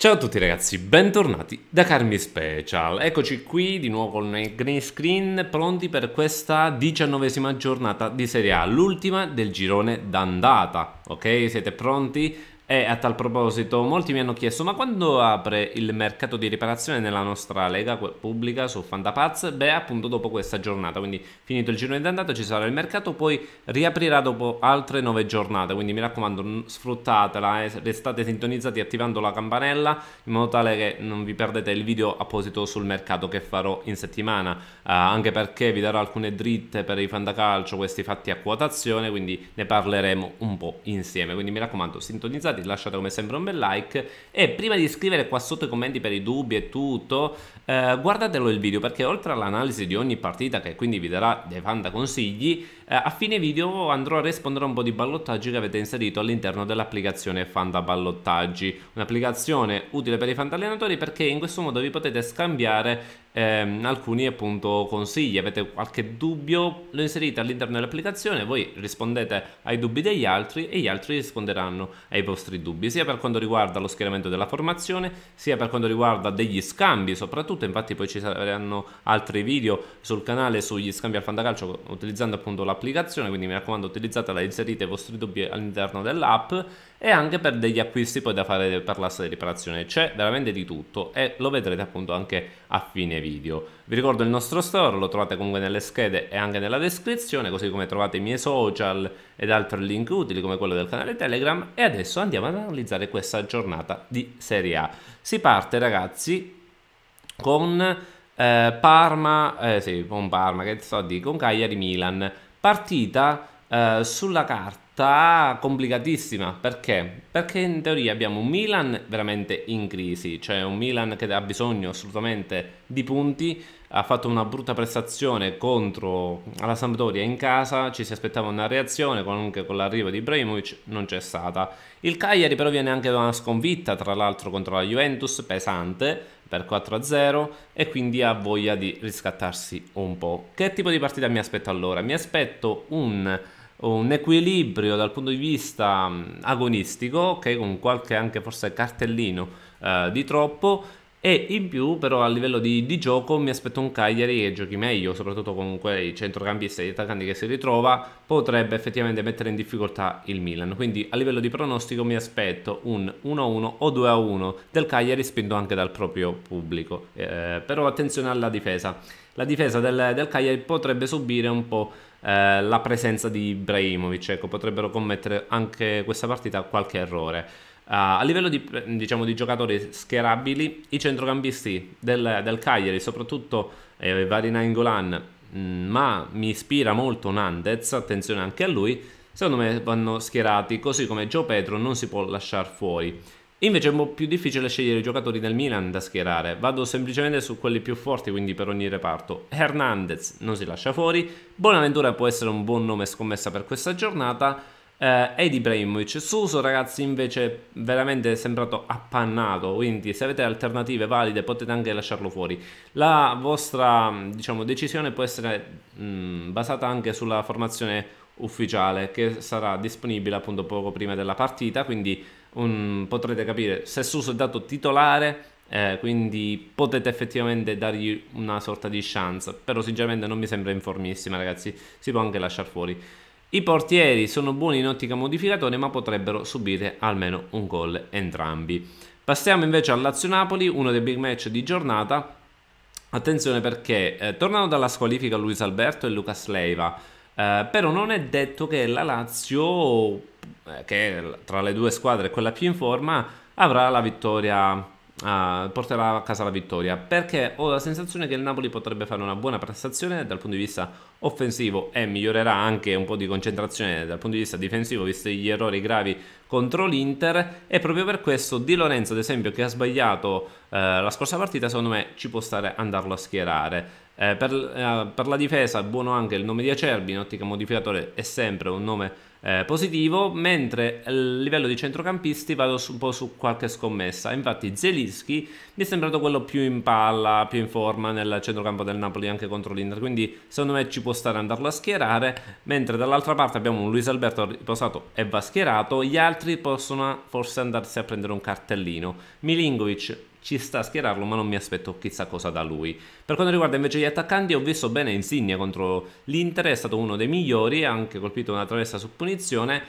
Ciao a tutti ragazzi, bentornati da Carmi Special. Eccoci qui di nuovo con il green screen, pronti per questa diciannovesima giornata di Serie A, l'ultima del girone d'andata. Ok, siete pronti? E a tal proposito, molti mi hanno chiesto: ma quando apre il mercato di riparazione nella nostra lega pubblica su Fantapaz? Beh, appunto dopo questa giornata. Quindi, finito il giro di andata, ci sarà il mercato, poi riaprirà dopo altre nove giornate. Quindi, mi raccomando, sfruttatela, eh, restate sintonizzati attivando la campanella in modo tale che non vi perdete il video apposito sul mercato che farò in settimana. Eh, anche perché vi darò alcune dritte per i fantacalcio, questi fatti a quotazione. Quindi, ne parleremo un po' insieme. Quindi, mi raccomando, sintonizzate interessati lasciate come sempre un bel like e prima di scrivere qua sotto i commenti per i dubbi e tutto eh, guardatelo il video perché oltre all'analisi di ogni partita che quindi vi darà dei fanta consigli eh, a fine video andrò a rispondere a un po' di ballottaggi che avete inserito all'interno dell'applicazione Fanta Ballottaggi un'applicazione utile per i fantallenatori perché in questo modo vi potete scambiare ehm, alcuni appunto consigli. Avete qualche dubbio, lo inserite all'interno dell'applicazione, voi rispondete ai dubbi degli altri e gli altri risponderanno ai vostri dubbi, sia per quanto riguarda lo schieramento della formazione, sia per quanto riguarda degli scambi, soprattutto infatti poi ci saranno altri video sul canale sugli scambi al fantacalcio utilizzando appunto l'applicazione, quindi mi raccomando utilizzatela, inserite i vostri dubbi all'interno dell'app e anche per degli acquisti poi da fare per l'asta di riparazione c'è veramente di tutto e lo vedrete appunto anche a fine video vi ricordo il nostro store lo trovate comunque nelle schede e anche nella descrizione così come trovate i miei social ed altri link utili come quello del canale telegram e adesso andiamo ad analizzare questa giornata di serie A si parte ragazzi con eh, Parma eh sì con Parma che so di con Cagliari Milan partita eh, sulla carta lotta complicatissima. Perché? Perché in teoria abbiamo un Milan veramente in crisi, cioè un Milan che ha bisogno assolutamente di punti, ha fatto una brutta prestazione contro la Sampdoria in casa, ci si aspettava una reazione, comunque con l'arrivo di Ibrahimovic non c'è stata. Il Cagliari però viene anche da una sconfitta, tra l'altro contro la Juventus, pesante, per 4-0 e quindi ha voglia di riscattarsi un po'. Che tipo di partita mi aspetto allora? Mi aspetto un un equilibrio dal punto di vista mm, agonistico, ok, con qualche anche forse cartellino eh, di troppo e in più però a livello di, di, gioco mi aspetto un Cagliari che giochi meglio, soprattutto con quei centrocampisti e gli attaccanti che si ritrova, potrebbe effettivamente mettere in difficoltà il Milan. Quindi a livello di pronostico mi aspetto un 1-1 o 2-1 del Cagliari spinto anche dal proprio pubblico. Eh, però attenzione alla difesa. La difesa del, del Cagliari potrebbe subire un po' Eh, la presenza di Ibrahimovic, ecco, potrebbero commettere anche questa partita qualche errore. Uh, a livello di, diciamo, di, giocatori schierabili, i centrocampisti del, del Cagliari, soprattutto eh, Varina Ingolan, mm, ma mi ispira molto Nandez, attenzione anche a lui, secondo me vanno schierati, così come Gio Petro non si può lasciare fuori. Invece è più difficile scegliere i giocatori del Milan da schierare, vado semplicemente su quelli più forti quindi per ogni reparto. Hernandez non si lascia fuori, Bonaventura può essere un buon nome scommessa per questa giornata, eh, ed Ibrahimovic. Suso ragazzi invece veramente è sembrato appannato, quindi se avete alternative valide potete anche lasciarlo fuori. La vostra diciamo, decisione può essere mh, mm, basata anche sulla formazione ufficiale che sarà disponibile appunto poco prima della partita, quindi un, potrete capire se Suso è dato titolare eh, quindi potete effettivamente dargli una sorta di chance però sinceramente non mi sembra informissima ragazzi si può anche lasciare fuori i portieri sono buoni in ottica modificatore ma potrebbero subire almeno un gol entrambi passiamo invece al Lazio-Napoli uno dei big match di giornata attenzione perché eh, tornano dalla squalifica Luis Alberto e Lucas Leiva eh, però non è detto che la Lazio, eh, che è tra le due squadre quella più in forma, avrà la vittoria Ah, porterà a casa la vittoria perché ho la sensazione che il Napoli potrebbe fare una buona prestazione dal punto di vista offensivo e migliorerà anche un po' di concentrazione dal punto di vista difensivo visto gli errori gravi contro l'Inter e proprio per questo Di Lorenzo ad esempio che ha sbagliato eh, la scorsa partita secondo me ci può stare andarlo a schierare eh, per, eh, per, la difesa buono anche il nome di Acerbi, in ottica modificatore è sempre un nome eh, positivo, mentre a livello di centrocampisti vado su, un po' su qualche scommessa. Infatti Zelischi mi è sembrato quello più in palla, più in forma nel centrocampo del Napoli anche contro l'Inter, quindi secondo me ci può stare andarlo a schierare, mentre dall'altra parte abbiamo un Luis Alberto riposato e va schierato, gli altri possono forse andarsi a prendere un cartellino. Milinkovic ci sta a schierarlo, ma non mi aspetto chissà cosa da lui. Per quanto riguarda invece gli attaccanti, ho visto bene Insigne contro l'Inter, è stato uno dei migliori, ha anche colpito una traversa su punizione.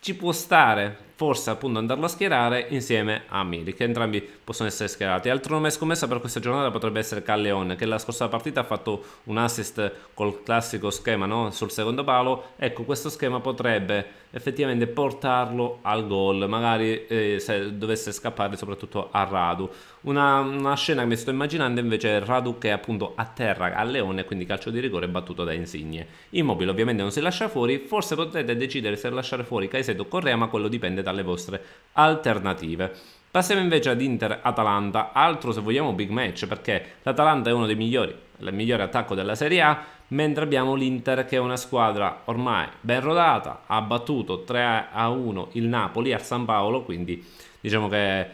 Ci può stare, forse appunto andarlo a schierare insieme a Miri, che Entrambi possono essere schierati. Altro nome scommessa per questa giornata potrebbe essere Calleon, che la scorsa partita ha fatto un assist col classico schema no? sul secondo palo. Ecco, questo schema potrebbe effettivamente portarlo al gol, magari eh, se dovesse scappare soprattutto a Radu. Una, una, scena che mi sto immaginando invece è Radu che appunto atterra a Leone, quindi calcio di rigore battuto da Insigne. Immobile ovviamente non si lascia fuori, forse potete decidere se lasciare fuori Caiseto o Correa, ma quello dipende dalle vostre alternative. Passiamo invece ad Inter-Atalanta, altro se vogliamo big match perché l'Atalanta è uno dei migliori, il migliore attacco della Serie A, mentre abbiamo l'Inter che è una squadra ormai ben rodata, ha battuto 3-1 il Napoli al San Paolo, quindi diciamo che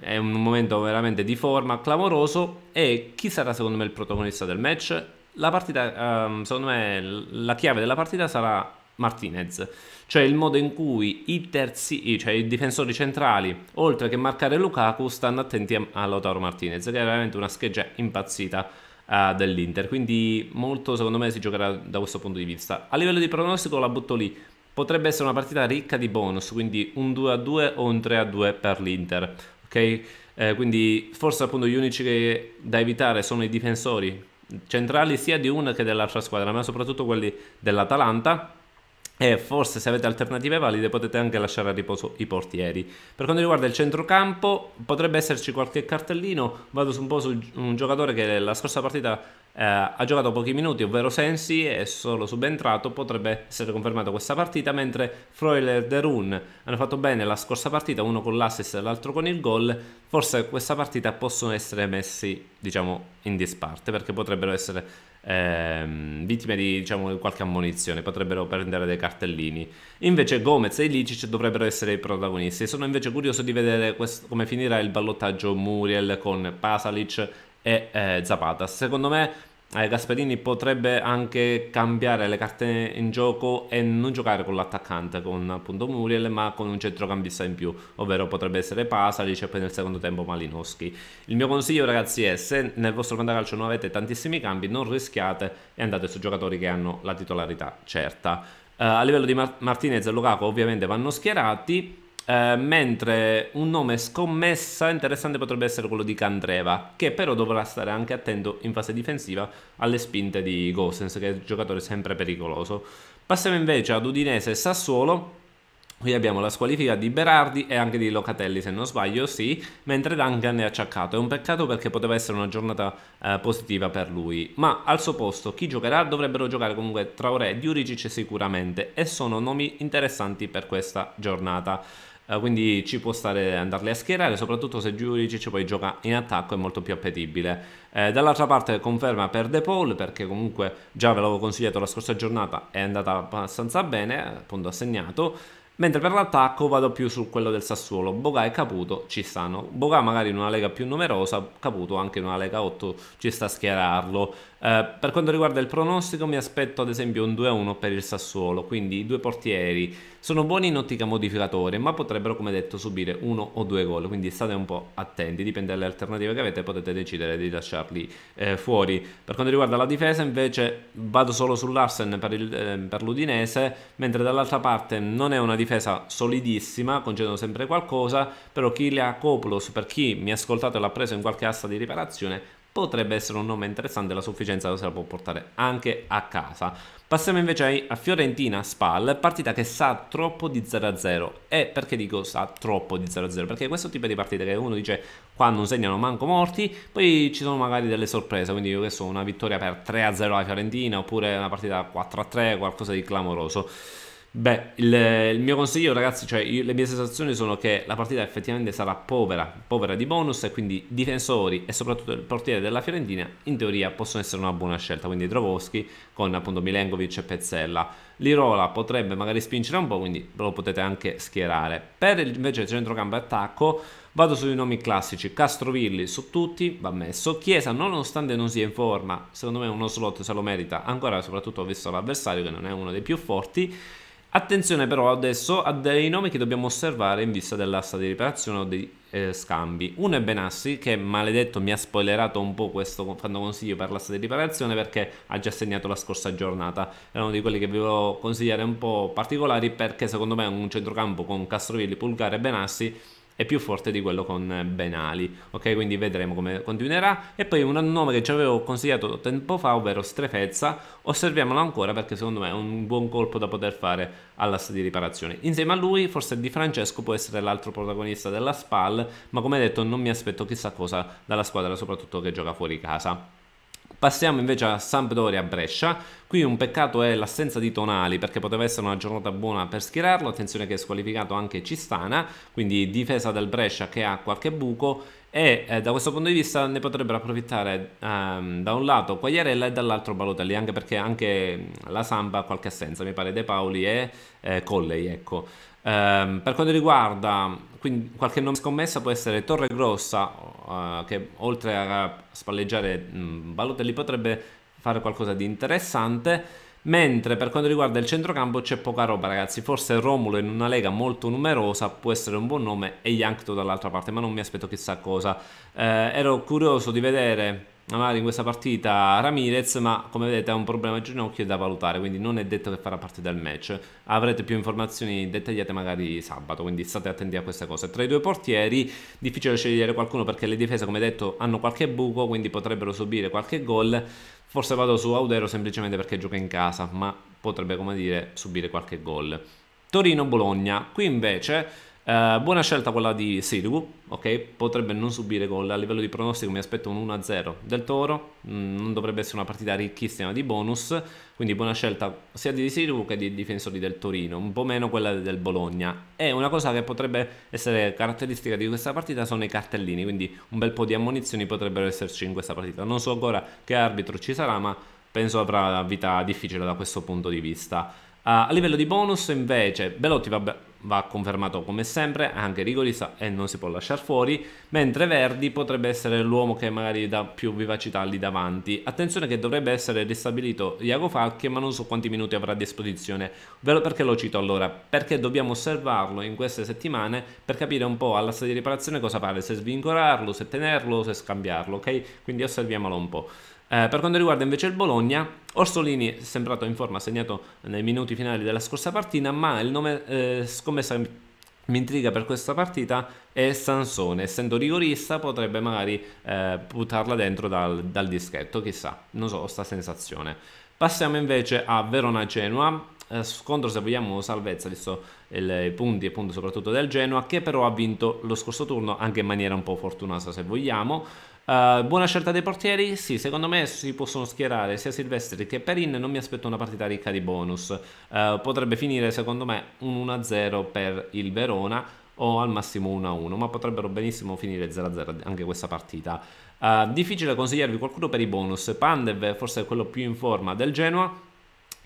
è un momento veramente di forma clamoroso e chi sarà secondo me il protagonista del match? La partita, ehm, secondo me la chiave della partita sarà Martinez cioè il modo in cui i, terzi, cioè i difensori centrali, oltre che marcare Lukaku, stanno attenti a, a Lautaro Martinez, che è veramente una scheggia impazzita uh, dell'Inter. Quindi molto secondo me si giocherà da questo punto di vista. A livello di pronostico la butto lì. Potrebbe essere una partita ricca di bonus, quindi un 2-2 o un 3-2 per l'Inter. Ok? Eh, quindi forse appunto gli unici che da evitare sono i difensori centrali sia di una che dell'altra squadra, ma soprattutto quelli dell'Atalanta e forse se avete alternative valide potete anche lasciare a riposo i portieri. Per quanto riguarda il centrocampo potrebbe esserci qualche cartellino, vado un po' su un giocatore che la scorsa partita eh, ha giocato pochi minuti, ovvero Sensi, è solo subentrato, potrebbe essere confermato questa partita, mentre Freuler e Derun hanno fatto bene la scorsa partita, uno con l'assist e l'altro con il gol, forse questa partita possono essere messi diciamo in disparte perché potrebbero essere ehm, vittime di diciamo, qualche ammonizione, potrebbero prendere dei cartellini. Invece Gomez e Ilicic dovrebbero essere i protagonisti. Sono invece curioso di vedere questo, come finirà il ballottaggio Muriel con Pasalic e eh, Zapata. Secondo me eh, Gasperini potrebbe anche cambiare le carte in gioco e non giocare con l'attaccante, con appunto Muriel, ma con un centrocampista in più, ovvero potrebbe essere Pasalic e poi nel secondo tempo Malinowski. Il mio consiglio ragazzi è se nel vostro fantacalcio non avete tantissimi cambi, non rischiate e andate su giocatori che hanno la titolarità certa. Eh, a livello di Mar Martinez e Lukaku ovviamente vanno schierati, eh, mentre un nome scommessa interessante potrebbe essere quello di Candreva, che però dovrà stare anche attento in fase difensiva alle spinte di Gosens, che è un giocatore sempre pericoloso. Passiamo invece ad Udinese e Sassuolo. Qui abbiamo la squalifica di Berardi e anche di Locatelli, se non sbaglio, sì, mentre Duncan è acciaccato. È un peccato perché poteva essere una giornata uh, positiva per lui. Ma al suo posto, chi giocherà? Dovrebbero giocare comunque Traoré e Diuricic sicuramente e sono nomi interessanti per questa giornata. Eh, quindi ci può stare andarli a schierare, soprattutto se Giuricic poi gioca in attacco è molto più appetibile. Eh, dall'altra parte conferma per De Paul perché comunque già ve l'avevo consigliato la scorsa giornata, è andata abbastanza bene, appunto ha segnato. Mentre per l'attacco vado più su quello del Sassuolo, Boga e Caputo ci stanno. Boga magari in una lega più numerosa, Caputo anche in una lega 8 ci sta a schierarlo. Eh, per quanto riguarda il pronostico mi aspetto ad esempio un 2-1 per il Sassuolo, quindi i due portieri sono buoni in ottica modificatore ma potrebbero come detto subire uno o due gol, quindi state un po' attenti, dipende dalle alternative che avete, potete decidere di lasciarli eh, fuori. Per quanto riguarda la difesa invece vado solo sull'Arsen per, il, eh, per l'Udinese, mentre dall'altra parte non è una difesa solidissima, concedono sempre qualcosa, però ha Copoulos per chi mi ha ascoltato e l'ha preso in qualche asta di riparazione potrebbe essere un nome interessante, la sufficienza se la può portare anche a casa. Passiamo invece a Fiorentina Spal, partita che sa troppo di 0-0. E perché dico sa troppo di 0-0? Perché questo tipo di partita che uno dice qua non segnano manco morti, poi ci sono magari delle sorprese, quindi io che so, una vittoria per 3-0 alla Fiorentina oppure una partita 4-3, qualcosa di clamoroso. Beh, il, il, mio consiglio ragazzi, cioè io, le mie sensazioni sono che la partita effettivamente sarà povera, povera di bonus e quindi difensori e soprattutto il portiere della Fiorentina in teoria possono essere una buona scelta, quindi Drovoschi con appunto Milenkovic e Pezzella. Lirola potrebbe magari spingere un po', quindi lo potete anche schierare. Per invece il centrocampo e attacco vado sui nomi classici, Castrovilli su tutti va messo, Chiesa nonostante non sia in forma, secondo me uno slot se lo merita ancora soprattutto visto l'avversario che non è uno dei più forti. Attenzione però adesso a dei nomi che dobbiamo osservare in vista dell'asta di riparazione o dei eh, scambi. Uno è Benassi che maledetto mi ha spoilerato un po' questo quando consiglio per l'asta di riparazione perché ha già segnato la scorsa giornata. Era uno di quelli che vi volevo consigliare un po' particolari perché secondo me è un centrocampo con Castrovilli, Pulgare e Benassi è più forte di quello con eh, Benali. Ok, quindi vedremo come continuerà. E poi un nome che ci avevo consigliato tempo fa, ovvero Strefezza, osserviamolo ancora perché secondo me è un buon colpo da poter fare all'asta di riparazione. Insieme a lui, forse Di Francesco può essere l'altro protagonista della SPAL, ma come detto non mi aspetto chissà cosa dalla squadra, soprattutto che gioca fuori casa. Passiamo invece a Sampdoria Brescia, qui un peccato è l'assenza di Tonali perché poteva essere una giornata buona per schierarlo, attenzione che è squalificato anche Cistana, quindi difesa del Brescia che ha qualche buco e eh, da questo punto di vista ne potrebbero approfittare ehm, da un lato Quagliarella e dall'altro Balotelli anche perché anche mm, la Samba ha qualche assenza mi pare De Paoli e eh, Colley ecco ehm, per quanto riguarda quindi qualche nome scommessa può essere Torre Grossa eh, che oltre a spalleggiare mh, mm, Balotelli potrebbe fare qualcosa di interessante mentre per quanto riguarda il centrocampo c'è poca roba ragazzi, forse Romulo in una lega molto numerosa può essere un buon nome e Yankto dall'altra parte, ma non mi aspetto chissà cosa. Eh, ero curioso di vedere magari in questa partita Ramirez, ma come vedete ha un problema a ginocchio da valutare, quindi non è detto che farà parte del match. Avrete più informazioni dettagliate magari sabato, quindi state attenti a queste cose. Tra i due portieri difficile scegliere qualcuno perché le difese come detto hanno qualche buco, quindi potrebbero subire qualche gol. Forse vado su Audero semplicemente perché gioca in casa, ma potrebbe, come dire, subire qualche gol. Torino-Bologna. Qui invece eh, buona scelta quella di Sirigu, ok? Potrebbe non subire gol, a livello di pronostico mi aspetto un 1-0 del Toro, mm, non dovrebbe essere una partita ricchissima di bonus, quindi buona scelta sia di Sirigu che dei difensori del Torino, un po' meno quella del Bologna. E una cosa che potrebbe essere caratteristica di questa partita sono i cartellini, quindi un bel po' di ammonizioni potrebbero esserci in questa partita. Non so ancora che arbitro ci sarà, ma penso avrà vita difficile da questo punto di vista. Uh, a livello di bonus invece, Belotti vabbè va confermato come sempre, anche rigorista e non si può lasciare fuori, mentre Verdi potrebbe essere l'uomo che magari dà più vivacità lì davanti. Attenzione che dovrebbe essere ristabilito Iago Falchi, ma non so quanti minuti avrà a disposizione. Ve lo perché lo cito allora? Perché dobbiamo osservarlo in queste settimane per capire un po' alla stessa di riparazione cosa fare, se svincolarlo, se tenerlo, se scambiarlo, ok? Quindi osserviamolo un po'. Eh, per quanto riguarda invece il Bologna, Orsolini è sembrato in forma, ha segnato nei minuti finali della scorsa partita, ma il nome eh, scommessa mi intriga per questa partita è Sansone, essendo rigorista potrebbe magari eh, buttarla dentro dal, dal, dischetto, chissà, non so, ho sta sensazione. Passiamo invece a Verona-Genoa, eh, scontro se vogliamo salvezza, visto i punti appunto soprattutto del Genoa che però ha vinto lo scorso turno anche in maniera un po' fortunata se vogliamo uh, buona scelta dei portieri? Sì, secondo me si possono schierare sia Silvestri che Perin. Non mi aspetto una partita ricca di bonus. Uh, potrebbe finire, secondo me, un 1-0 per il Verona o al massimo 1-1, ma potrebbero benissimo finire 0-0 anche questa partita. Uh, difficile consigliarvi qualcuno per i bonus. Pandev forse è quello più in forma del Genoa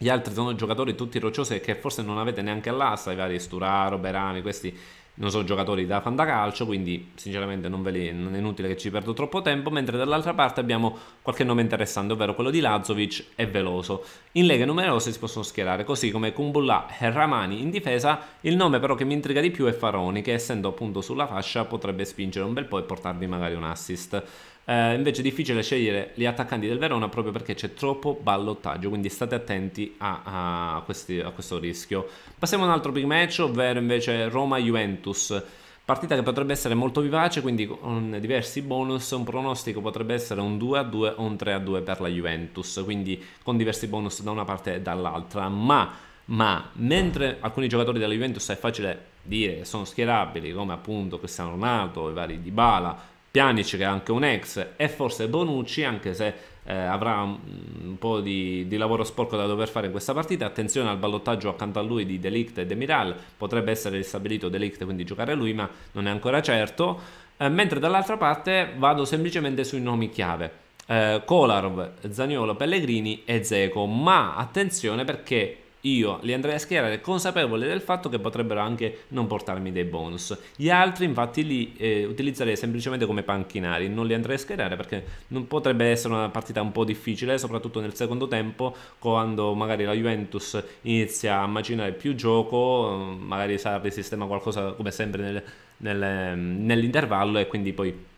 gli altri sono giocatori tutti rocciosi che forse non avete neanche all'asta, i vari Sturaro, Berani, questi non sono giocatori da fantacalcio, quindi sinceramente non, li, non, è inutile che ci perdo troppo tempo, mentre dall'altra parte abbiamo qualche nome interessante, ovvero quello di Lazovic e Veloso. In leghe numerose si possono schierare, così come Kumbulla e Ramani in difesa, il nome però che mi intriga di più è Faroni, che essendo appunto sulla fascia potrebbe spingere un bel po' e portarvi magari un assist. Eh, invece è difficile scegliere gli attaccanti del Verona proprio perché c'è troppo ballottaggio, quindi state attenti a, a, questi, a questo rischio. Passiamo ad un altro big match, ovvero invece Roma-Juventus. Partita che potrebbe essere molto vivace, quindi con diversi bonus, un pronostico potrebbe essere un 2-2 o un 3-2 per la Juventus, quindi con diversi bonus da una parte e dall'altra, ma, ma mentre alcuni giocatori della Juventus è facile dire sono schierabili, come appunto Cristiano Ronaldo, i vari Dybala, Pjanic che è anche un ex e forse Bonucci anche se eh, avrà un, un po' di, di, lavoro sporco da dover fare in questa partita attenzione al ballottaggio accanto a lui di Delict e Demiral potrebbe essere ristabilito Delict quindi giocare lui ma non è ancora certo eh, mentre dall'altra parte vado semplicemente sui nomi chiave eh, Kolarov, Zaniolo, Pellegrini e Zeco ma attenzione perché io li andrei a schierare consapevoli del fatto che potrebbero anche non portarmi dei bonus. Gli altri infatti li eh, utilizzerei semplicemente come panchinari, non li andrei a schierare perché non potrebbe essere una partita un po' difficile, soprattutto nel secondo tempo, quando magari la Juventus inizia a macinare più gioco, magari Sarri sistema qualcosa come sempre nel, nel, mm, nell'intervallo e quindi poi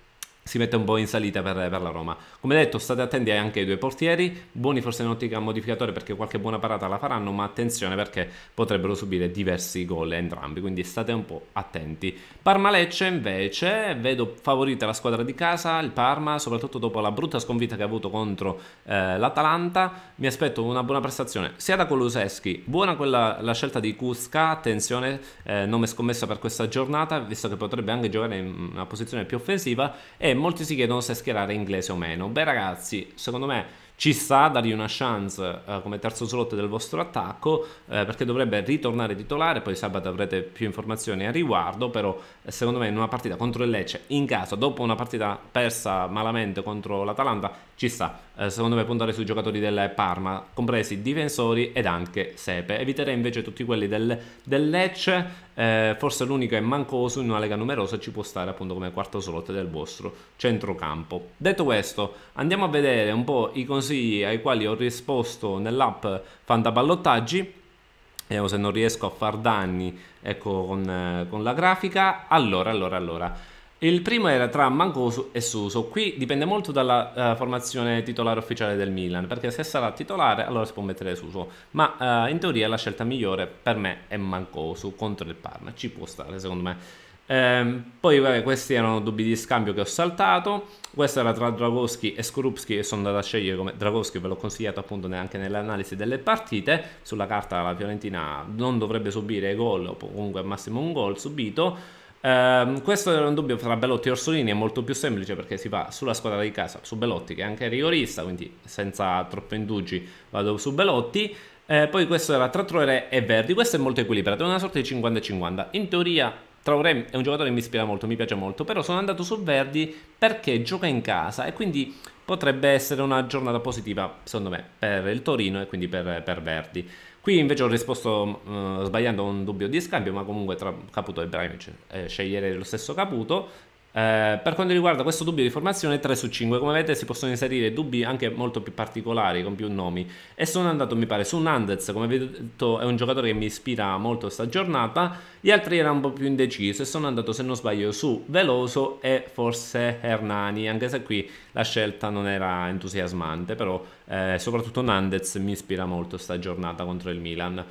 si mette un po' in salita per, per, la Roma. Come detto, state attenti anche ai due portieri, buoni forse in ottica modificatore perché qualche buona parata la faranno, ma attenzione perché potrebbero subire diversi gol entrambi, quindi state un po' attenti. Parma-Lecce invece, vedo favorita la squadra di casa, il Parma, soprattutto dopo la brutta sconfitta che ha avuto contro eh, l'Atalanta, mi aspetto una buona prestazione sia da Coluseschi, buona quella, la scelta di Cusca. attenzione, eh, nome scommessa per questa giornata, visto che potrebbe anche giocare in una posizione più offensiva, e molti si chiedono se schierare inglese o meno. Beh ragazzi, secondo me ci sta a dargli una chance eh, come terzo slot del vostro attacco eh, perché dovrebbe ritornare titolare poi sabato avrete più informazioni a riguardo però eh, secondo me in una partita contro il Lecce in casa dopo una partita persa malamente contro l'Atalanta ci sta eh, secondo me puntare sui giocatori del Parma compresi difensori ed anche Sepe eviterei invece tutti quelli del, del Lecce eh, forse l'unico è Mancoso in una lega numerosa ci può stare appunto come quarto slot del vostro centrocampo detto questo andiamo a vedere un po' i consigli così ai quali ho risposto nell'app Ballottaggi o se non riesco a far danni ecco con, eh, con la grafica allora allora allora il primo era tra Mancosu e Suso. Qui dipende molto dalla uh, formazione titolare ufficiale del Milan, perché se sarà titolare allora si può mettere Suso, ma uh, in teoria la scelta migliore per me è Mancosu contro il Parma, ci può stare secondo me. Ehm, poi vabbè, questi erano dubbi di scambio che ho saltato. Questo era tra Dragoschi e Skorupski e sono andato a scegliere come Dragoschi, ve l'ho consigliato appunto neanche nell'analisi delle partite. Sulla carta la Fiorentina non dovrebbe subire gol o comunque al massimo un gol subito. Um, questo era un dubbio tra Belotti e Orsolini, è molto più semplice perché si va sulla squadra di casa, su Belotti che è anche rigorista, quindi senza troppi indugi vado su Belotti. Eh, poi questo era tra Troere e Verdi, questo è molto equilibrato, è una sorta di 50-50. In teoria Traoré è un giocatore che mi ispira molto, mi piace molto, però sono andato su Verdi perché gioca in casa e quindi potrebbe essere una giornata positiva, secondo me, per il Torino e quindi per, per Verdi. Qui invece ho risposto uh, sbagliando un dubbio di scambio, ma comunque tra Caputo e Ibrahimovic eh, sceglierei lo stesso Caputo, eh, per quanto riguarda questo dubbio di formazione 3 su 5 come vedete si possono inserire dubbi anche molto più particolari con più nomi e sono andato mi pare su Nandez come vi ho detto è un giocatore che mi ispira molto sta giornata gli altri erano un po' più indeciso e sono andato se non sbaglio su Veloso e forse Hernani anche se qui la scelta non era entusiasmante però eh, soprattutto Nandez mi ispira molto sta giornata contro il Milan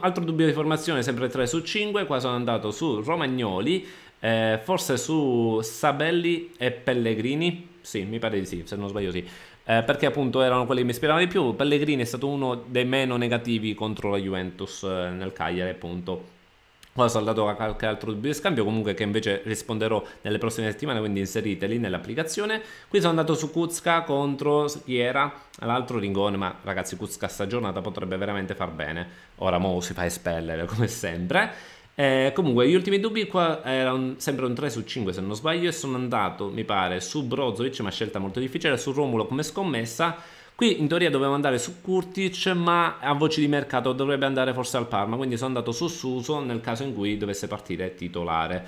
Altro dubbio di formazione, sempre 3 su 5, qua sono andato su Romagnoli, eh, forse su Sabelli e Pellegrini, sì, mi pare di sì, se non sbaglio sì. Eh, perché appunto erano quelli che mi ispiravano di più. Pellegrini è stato uno dei meno negativi contro la Juventus eh, nel Cagliari, appunto ho saldato qualche altro dubbio di scambio comunque che invece risponderò nelle prossime settimane quindi inseriteli nell'applicazione qui sono andato su Kuzka contro chi era l'altro Ringone ma ragazzi Kuzka sta giornata potrebbe veramente far bene ora mo si fa espellere come sempre eh, comunque gli ultimi dubbi qua era sempre un 3 su 5 se non sbaglio e sono andato mi pare su Brozovic ma scelta molto difficile su Romulo come scommessa Qui in teoria dovevo andare su Kurtic, ma a voci di mercato dovrebbe andare forse al Parma, quindi sono andato su Suso nel caso in cui dovesse partire titolare.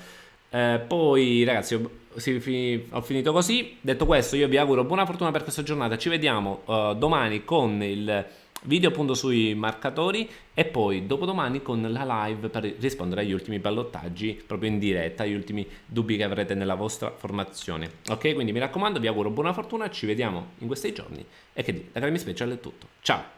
Eh, poi ragazzi ho, sì, ho, finito così, detto questo io vi auguro buona fortuna per questa giornata, ci vediamo uh, domani con il video appunto sui marcatori e poi dopodomani con la live per rispondere agli ultimi ballottaggi proprio in diretta, agli ultimi dubbi che avrete nella vostra formazione. Ok, quindi mi raccomando, vi auguro buona fortuna, ci vediamo in questi giorni e che dire, da Grammy Special è tutto. Ciao!